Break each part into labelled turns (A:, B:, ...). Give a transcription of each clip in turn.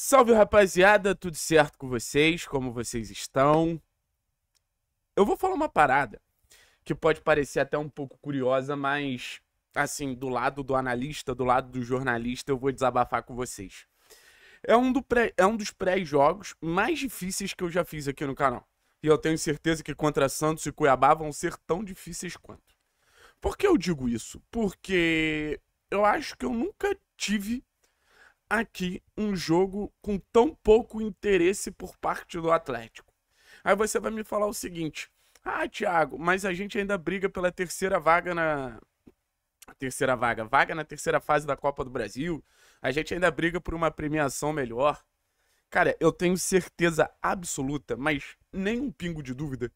A: Salve rapaziada, tudo certo com vocês? Como vocês estão? Eu vou falar uma parada que pode parecer até um pouco curiosa, mas assim, do lado do analista, do lado do jornalista, eu vou desabafar com vocês. É um, do pré, é um dos pré-jogos mais difíceis que eu já fiz aqui no canal. E eu tenho certeza que contra Santos e Cuiabá vão ser tão difíceis quanto. Por que eu digo isso? Porque eu acho que eu nunca tive aqui um jogo com tão pouco interesse por parte do Atlético. Aí você vai me falar o seguinte: "Ah, Thiago, mas a gente ainda briga pela terceira vaga na terceira vaga, vaga na terceira fase da Copa do Brasil. A gente ainda briga por uma premiação melhor." Cara, eu tenho certeza absoluta, mas nem um pingo de dúvida,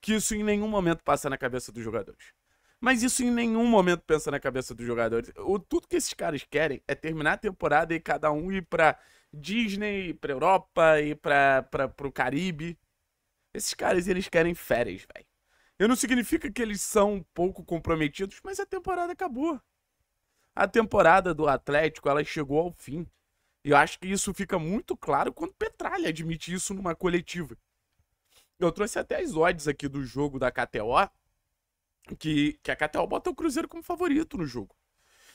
A: que isso em nenhum momento passa na cabeça dos jogadores. Mas isso em nenhum momento pensa na cabeça dos jogadores. O, tudo que esses caras querem é terminar a temporada e cada um ir pra Disney, pra Europa e pra, pra, pro Caribe. Esses caras, eles querem férias, velho. Eu não significa que eles são um pouco comprometidos, mas a temporada acabou. A temporada do Atlético, ela chegou ao fim. E eu acho que isso fica muito claro quando Petralha admite isso numa coletiva. Eu trouxe até as odds aqui do jogo da KTO que, que a KTO bota o Cruzeiro como favorito no jogo.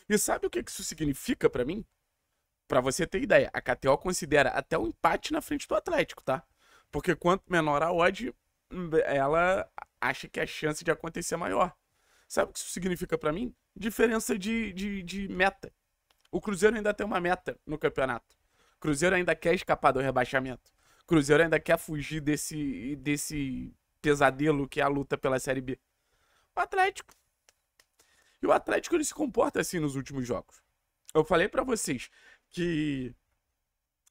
A: E sabe o que isso significa para mim? Para você ter ideia, a KTO considera até o empate na frente do Atlético, tá? Porque quanto menor a odd, hum, ela acha que a chance de acontecer é maior. Sabe o que isso significa para mim? Diferença de, de, de meta. O Cruzeiro ainda tem uma meta no campeonato. Cruzeiro ainda quer escapar do rebaixamento. Cruzeiro ainda quer fugir desse, desse pesadelo que é a luta pela Série B. O Atlético. E o Atlético ele se comporta assim nos últimos jogos. Eu falei para vocês que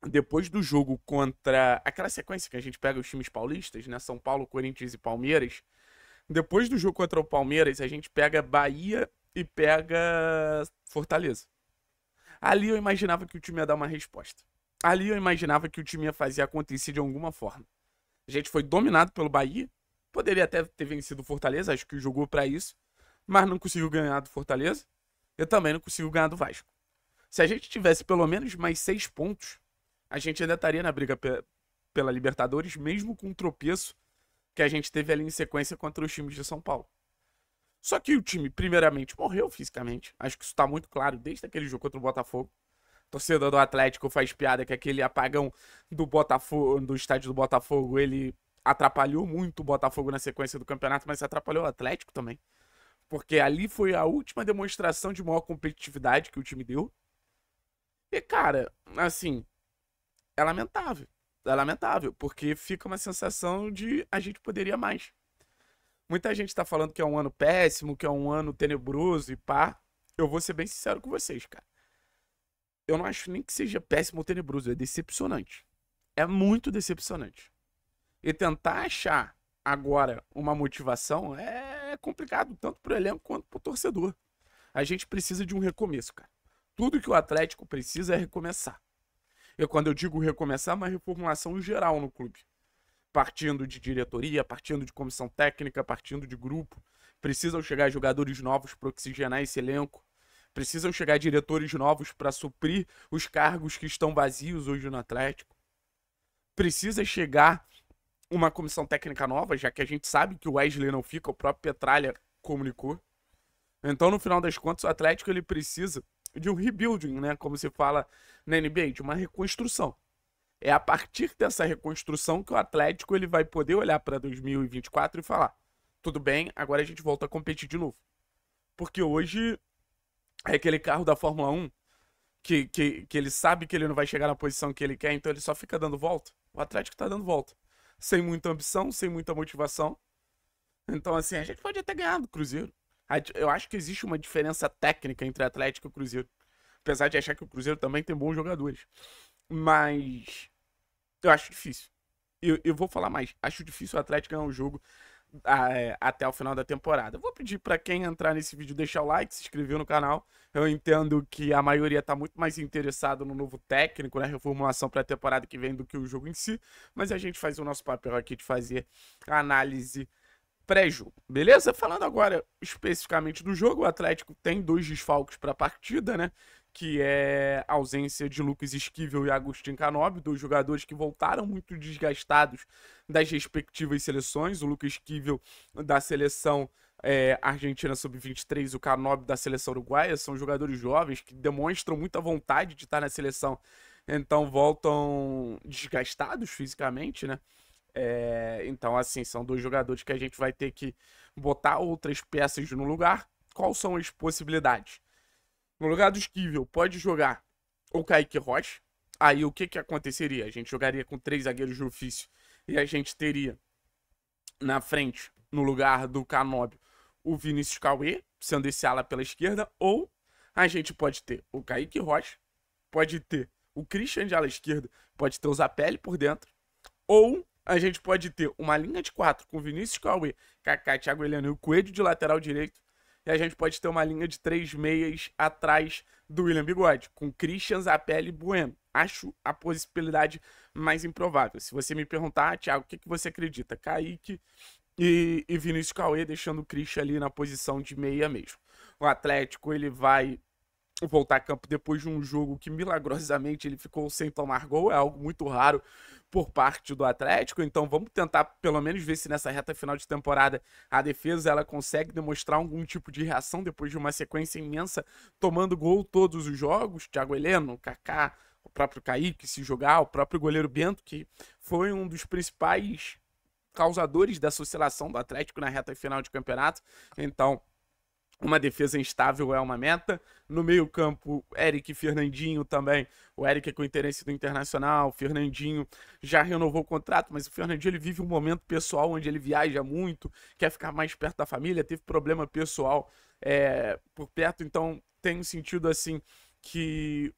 A: depois do jogo contra aquela sequência que a gente pega os times paulistas, né, São Paulo, Corinthians e Palmeiras, depois do jogo contra o Palmeiras, a gente pega Bahia e pega Fortaleza. Ali eu imaginava que o time ia dar uma resposta. Ali eu imaginava que o time ia fazer acontecer de alguma forma. A gente foi dominado pelo Bahia, Poderia até ter vencido o Fortaleza, acho que jogou para isso, mas não conseguiu ganhar do Fortaleza. Eu também não consigo ganhar do Vasco. Se a gente tivesse pelo menos mais seis pontos, a gente ainda estaria na briga pe pela Libertadores, mesmo com o tropeço que a gente teve ali em sequência contra os times de São Paulo. Só que o time, primeiramente, morreu fisicamente. Acho que isso tá muito claro desde aquele jogo contra o Botafogo. Torcedor do Atlético faz piada que aquele apagão do Botafogo, do estádio do Botafogo, ele atrapalhou muito o Botafogo na sequência do campeonato, mas atrapalhou o Atlético também. Porque ali foi a última demonstração de maior competitividade que o time deu. E, cara, assim, é lamentável. É lamentável, porque fica uma sensação de a gente poderia mais. Muita gente tá falando que é um ano péssimo, que é um ano tenebroso e pá. Eu vou ser bem sincero com vocês, cara. Eu não acho nem que seja péssimo ou tenebroso, é decepcionante. É muito decepcionante e tentar achar agora uma motivação é complicado, tanto para o elenco quanto para o torcedor. A gente precisa de um recomeço, cara. Tudo que o Atlético precisa é recomeçar. E quando eu digo recomeçar, é uma reformulação geral no clube. Partindo de diretoria, partindo de comissão técnica, partindo de grupo. Precisam chegar jogadores novos para oxigenar esse elenco. Precisam chegar diretores novos para suprir os cargos que estão vazios hoje no Atlético. Precisa chegar uma comissão técnica nova, já que a gente sabe que o Wesley não fica, o próprio Petralha comunicou. Então, no final das contas, o Atlético ele precisa de um rebuilding, né? Como se fala na NBA, de uma reconstrução. É a partir dessa reconstrução que o Atlético ele vai poder olhar para 2024 e falar: tudo bem, agora a gente volta a competir de novo. Porque hoje é aquele carro da Fórmula 1 que, que, que ele sabe que ele não vai chegar na posição que ele quer, então ele só fica dando volta. O Atlético está dando volta sem muita ambição, sem muita motivação. Então, assim, a gente pode até ganhar do Cruzeiro. Eu acho que existe uma diferença técnica entre Atlético e Cruzeiro. Apesar de achar que o Cruzeiro também tem bons jogadores. Mas eu acho difícil. Eu, eu vou falar mais. Acho difícil o Atlético ganhar um jogo é, até o final da temporada. vou pedir para quem entrar nesse vídeo deixar o like, se inscrever no canal. Eu entendo que a maioria está muito mais interessado no novo técnico, na né, reformulação para a temporada que vem do que o jogo em si, mas a gente faz o nosso papel aqui de fazer a análise pré-jogo, beleza? Falando agora especificamente do jogo, o Atlético tem dois desfalques para a partida, né? que é a ausência de Lucas Esquivel e Agustin Canobi, dois jogadores que voltaram muito desgastados das respectivas seleções. O Lucas Esquivel da seleção é, Argentina sub-23, o Canobi da seleção uruguaia, são jogadores jovens que demonstram muita vontade de estar na seleção, então voltam desgastados fisicamente, né? É, então, assim, são dois jogadores que a gente vai ter que botar outras peças no lugar. Quais são as possibilidades? No lugar do Esquivel, pode jogar o Kaique Rocha. Aí o que, que aconteceria? A gente jogaria com três zagueiros de ofício. E a gente teria na frente, no lugar do Canóbio, o Vinícius Cauê, sendo esse ala pela esquerda. Ou a gente pode ter o Kaique Rocha, pode ter o Christian de ala esquerda, pode ter o Zapelli por dentro. Ou a gente pode ter uma linha de quatro com Vinícius Cauê, Kaká, Thiago Heleno e o Coelho de lateral direito. E a gente pode ter uma linha de três meias atrás do William Bigode, com Christian, Zapelli e Bueno. Acho a possibilidade mais improvável. Se você me perguntar, Thiago, o que, que você acredita? Kaique e, e Vinícius Cauê deixando o Christian ali na posição de meia mesmo. O Atlético, ele vai voltar a campo depois de um jogo que milagrosamente ele ficou sem tomar gol, é algo muito raro por parte do Atlético. Então vamos tentar pelo menos ver se nessa reta final de temporada a defesa ela consegue demonstrar algum tipo de reação depois de uma sequência imensa tomando gol todos os jogos. Thiago Heleno, Kaká, o próprio Kaique se jogar, o próprio goleiro Bento que foi um dos principais causadores dessa oscilação do Atlético na reta final de campeonato. Então, uma defesa instável é uma meta. No meio-campo, Eric e Fernandinho também. O Eric é com interesse do Internacional, o Fernandinho já renovou o contrato, mas o Fernandinho ele vive um momento pessoal onde ele viaja muito, quer ficar mais perto da família, teve problema pessoal é, por perto, então tem um sentido assim que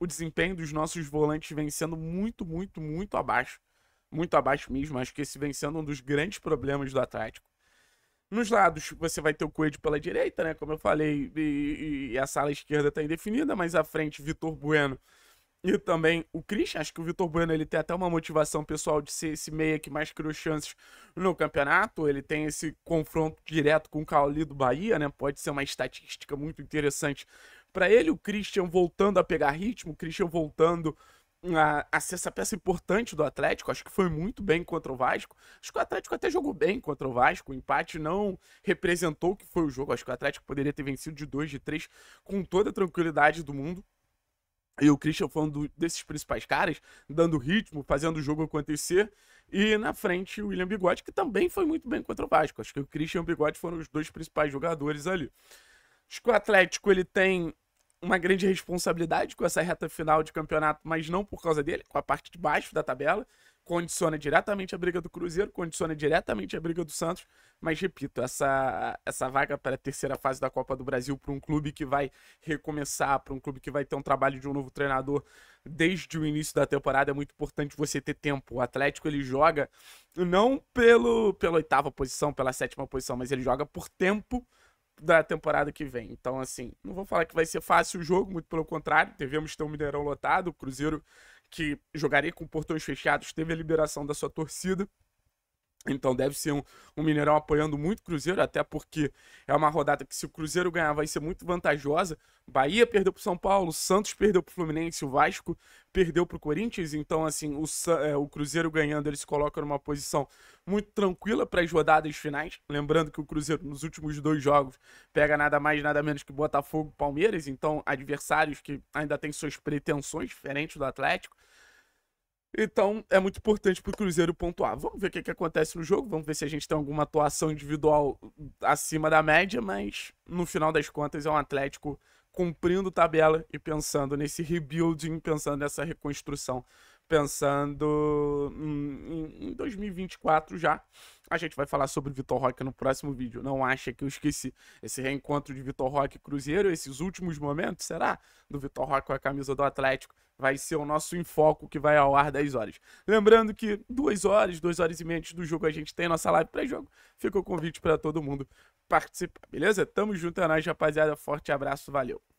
A: o desempenho dos nossos volantes vem sendo muito, muito, muito abaixo. Muito abaixo mesmo. Acho que esse vem sendo um dos grandes problemas do Atlético. Nos lados, tipo, você vai ter o Coelho pela direita, né? Como eu falei, e, e a sala esquerda está indefinida, mas à frente, Vitor Bueno e também o Christian. Acho que o Vitor Bueno ele tem até uma motivação pessoal de ser esse meia que mais criou chances no campeonato. Ele tem esse confronto direto com o Cauli do Bahia, né? Pode ser uma estatística muito interessante para ele. O Christian voltando a pegar ritmo, o Christian voltando a, a ser essa peça importante do Atlético. Acho que foi muito bem contra o Vasco. Acho que o Atlético até jogou bem contra o Vasco. O empate não representou o que foi o jogo. Acho que o Atlético poderia ter vencido de 2, de 3 com toda a tranquilidade do mundo. E o Christian foi um do, desses principais caras, dando ritmo, fazendo o jogo acontecer. E na frente o William Bigode, que também foi muito bem contra o Vasco. Acho que o Christian e o Bigode foram os dois principais jogadores ali. Acho que o Atlético ele tem uma grande responsabilidade com essa reta final de campeonato, mas não por causa dele, com a parte de baixo da tabela. Condiciona diretamente a briga do Cruzeiro, condiciona diretamente a briga do Santos. Mas, repito, essa, essa vaga para a terceira fase da Copa do Brasil para um clube que vai recomeçar, para um clube que vai ter um trabalho de um novo treinador desde o início da temporada, é muito importante você ter tempo. O Atlético ele joga não pelo, pela oitava posição, pela sétima posição, mas ele joga por tempo da temporada que vem. Então, assim, não vou falar que vai ser fácil o jogo, muito pelo contrário, devemos ter um Mineirão lotado, o Cruzeiro que jogaria com portões fechados teve a liberação da sua torcida. Então deve ser um, um Mineirão apoiando muito o Cruzeiro, até porque é uma rodada que se o Cruzeiro ganhar vai ser muito vantajosa. Bahia perdeu para o São Paulo, Santos perdeu para o Fluminense, o Vasco perdeu para o Corinthians. Então, assim, o, é, o Cruzeiro ganhando, ele se coloca numa posição muito tranquila para as rodadas finais. Lembrando que o Cruzeiro nos últimos dois jogos pega nada mais, nada menos que Botafogo e Palmeiras. Então, adversários que ainda têm suas pretensões diferentes do Atlético. Então é muito importante para o Cruzeiro pontuar. Vamos ver o que, que, acontece no jogo, vamos ver se a gente tem alguma atuação individual hum, acima da média, mas no final das contas é um Atlético cumprindo tabela e pensando nesse rebuilding, pensando nessa reconstrução, pensando hum, em 2024 já. A gente vai falar sobre Vitor Roque no próximo vídeo. Não acha que eu esqueci esse reencontro de Vitor Roque e Cruzeiro, esses últimos momentos, será? Do Vitor Roque com a camisa do Atlético. Vai ser o nosso enfoco que vai ao ar 10 horas. Lembrando que duas horas, duas horas e meia antes do jogo, a gente tem nossa live pré-jogo. Fica o convite para todo mundo participar, beleza? Tamo junto, é nóis, rapaziada. Forte abraço, valeu.